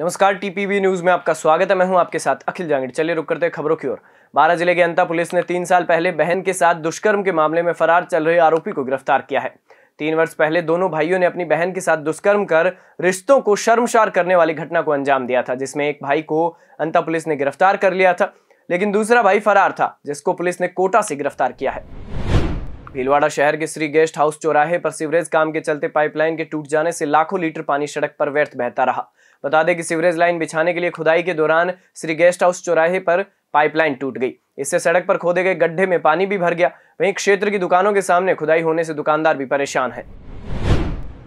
नमस्कार TPV news में आपका स्वागत है मैं हूं आपके साथ अखिल जांगिड़ चलिए रुक करते हैं खबरों की ओर बारह जिले के अंता पुलिस ने तीन साल पहले बहन के साथ दुष्कर्म के मामले में फरार चल रहे आरोपी को गिरफ्तार किया है तीन वर्ष पहले दोनों भाइयों ने अपनी बहन के साथ दुष्कर्म कर रिश्तों को शर्मशार करने वाली घटना को अंजाम दिया था जिसमें एक भाई को अंता पुलिस ने गिरफ्तार कर लिया था लेकिन दूसरा भाई फरार था जिसको पुलिस ने कोटा से गिरफ्तार किया है भीलवाड़ा शहर के श्री गेस्ट हाउस चौराहे पर सीवरेज काम के चलते पाइपलाइन के टूट जाने से लाखों लीटर पानी सड़क पर व्यर्थ बहता रहा बता दें कि सीवरेज लाइन बिछाने के लिए खुदाई के दौरान श्री गेस्ट हाउस चौराहे पर पाइपलाइन टूट गई इससे सड़क पर खोदे गए गड्ढे में पानी भी भर गया वहीं क्षेत्र की दुकानों के सामने खुदाई होने से दुकानदार भी परेशान है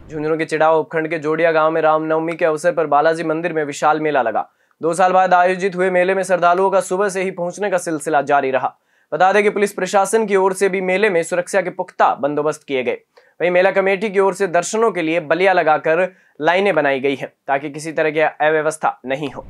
झुंझुनू के चिड़ाव उपखंड के जोड़िया गांव में रामनवमी के अवसर पर बालाजी मंदिर में विशाल मेला लगा दो साल बाद आयोजित हुए मेले में श्रद्धालुओं का सुबह से ही पहुंचने का सिलसिला जारी रहा बता दें कि पुलिस प्रशासन की ओर से भी मेले में सुरक्षा के पुख्ता बंदोबस्त किए गए वहीं मेला कमेटी की ओर से दर्शनों के लिए बलिया लगाकर लाइनें बनाई गई हैं ताकि किसी तरह की अव्यवस्था नहीं हो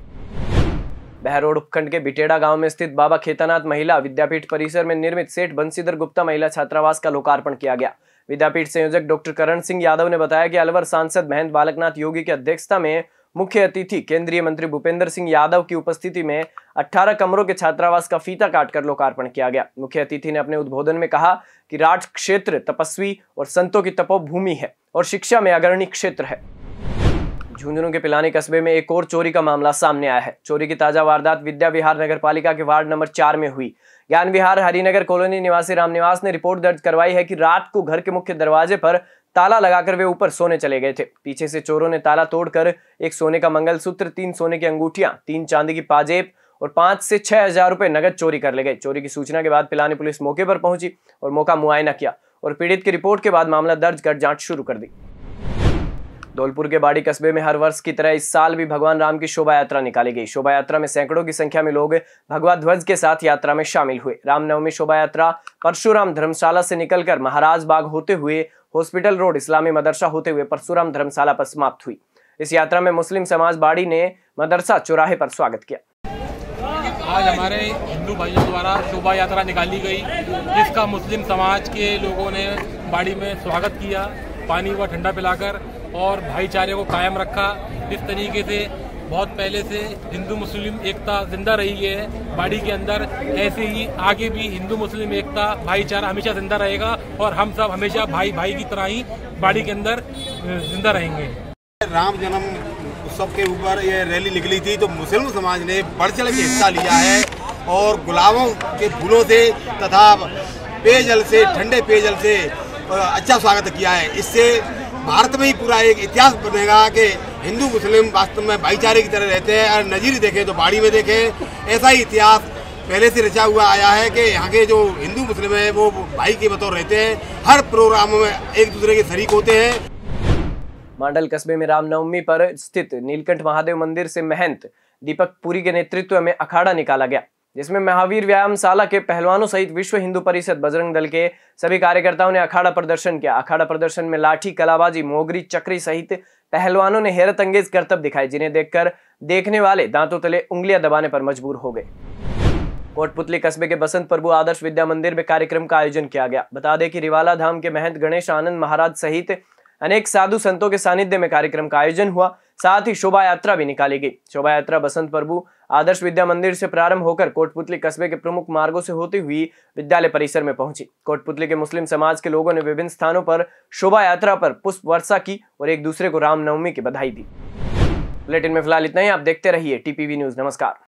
बहरोड उपखंड के बिटेड़ा गांव में स्थित बाबा खेतानाथ महिला विद्यापीठ परिसर में निर्मित सेठ बंसीधर गुप्ता महिला छात्रावास का लोकार्पण किया गया विद्यापीठ संयोजक डॉक्टर करण सिंह यादव ने बताया कि अलवर सांसद महंत बालकनाथ योगी की अध्यक्षता में मुख्य अतिथि केंद्रीय मंत्री भूपेंद्र सिंह यादव की उपस्थिति में 18 कमरों के छात्रावास का फीता काटकर लोकार्पण किया गया मुख्य अतिथि ने अपने उद्बोधन में कहा कि राज क्षेत्र तपस्वी और संतों की तपोभूमि है और शिक्षा में अग्रणी क्षेत्र है झुंझुनू के पिलानी कस्बे में एक और चोरी का मामला सामने आया है चोरी की ताजा वारदात विद्या विहार नगर पालिका के वार्ड नंबर चार में हुई ज्ञान विहार हरिनगर कॉलोनी निवासी रामनिवास ने रिपोर्ट दर्ज करवाई है कि रात को घर के मुख्य दरवाजे पर ताला लगाकर वे ऊपर सोने चले गए थे पीछे से चोरों ने ताला तोड़कर एक सोने का मंगलसूत्र तीन सोने की अंगूठियां तीन चांदी की पाजेब और पांच से छह हजार रुपए नगद चोरी कर ले गए चोरी की सूचना के बाद पिलानी पुलिस मौके पर पहुंची और मौका मुआयना किया और पीड़ित की रिपोर्ट के बाद मामला दर्ज कर जांच शुरू कर दी धौलपुर के बाड़ी कस्बे में हर वर्ष की तरह इस साल भी भगवान राम की शोभा यात्रा निकाली गई शोभा यात्रा में सैकड़ों की संख्या में लोग भगवा ध्वज के साथ यात्रा में शामिल हुए रामनवमी शोभा यात्रा परशुराम धर्मशाला से निकलकर महाराज बाग होते हुए हॉस्पिटल रोड इस्लामी मदरसा होते हुए परशुराम धर्मशाला पर समाप्त हुई इस यात्रा में मुस्लिम समाज बाड़ी ने मदरसा चौराहे पर स्वागत किया आज हमारे हिंदू भाइयों द्वारा शोभा यात्रा निकाली गई जिसका मुस्लिम समाज के लोगों ने बाड़ी में स्वागत किया पानी व ठंडा पिलाकर और भाईचारे को कायम रखा इस तरीके से बहुत पहले से हिंदू मुस्लिम एकता जिंदा रही है बाड़ी के अंदर ऐसे ही आगे भी हिंदू मुस्लिम एकता भाईचारा हमेशा जिंदा रहेगा और हम सब हमेशा भाई भाई की तरह ही बाड़ी के अंदर जिंदा रहेंगे राम जन्म उत्सव के ऊपर ये रैली निकली थी तो मुस्लिम समाज ने बढ़ चढ़ के हिस्सा लिया है और गुलाबों के फूलों से तथा पेयजल से ठंडे पेयजल से अच्छा स्वागत किया है इससे भारत में ही पूरा एक इतिहास बनेगा कि हिंदू मुस्लिम वास्तव में भाईचारे की तरह रहते हैं और नज़ीर देखें तो बाड़ी में देखें ऐसा ही इतिहास पहले से रचा हुआ आया है कि यहाँ के जो हिंदू मुस्लिम हैं वो भाई के बतौर रहते हैं हर प्रोग्राम में एक दूसरे के शरीक होते हैं मांडल कस्बे में रामनवमी पर स्थित नीलकंठ महादेव मंदिर से महंत दीपक पुरी के नेतृत्व में अखाड़ा निकाला गया जिसमें महावीर व्यायामशाला के पहलवानों सहित विश्व हिंदू परिषद बजरंग दल के सभी कार्यकर्ताओं ने अखाड़ा प्रदर्शन किया अखाड़ा प्रदर्शन में लाठी कलाबाजी मोगरी चक्री सहित पहलवानों ने हैरत अंगेज करतब दिखाए जिन्हें देखकर देखने वाले दांतों तले उंगलियां दबाने पर मजबूर हो गए कोटपुतली कस्बे के बसंत प्रभु आदर्श विद्या मंदिर में कार्यक्रम का आयोजन किया गया बता दें कि रिवाला धाम के महंत गणेश आनंद महाराज सहित अनेक साधु संतों के सानिध्य में कार्यक्रम का आयोजन हुआ साथ ही शोभा यात्रा भी निकाली गई शोभा यात्रा बसंत प्रभु आदर्श विद्या मंदिर से प्रारंभ होकर कोटपुतली कस्बे के प्रमुख मार्गों से होती हुई विद्यालय परिसर में पहुंची कोटपुतली के मुस्लिम समाज के लोगों ने विभिन्न स्थानों पर शोभा यात्रा पर पुष्प वर्षा की और एक दूसरे को रामनवमी की बधाई दी बुलेटिन में फिलहाल इतना ही आप देखते रहिए टीपीवी न्यूज नमस्कार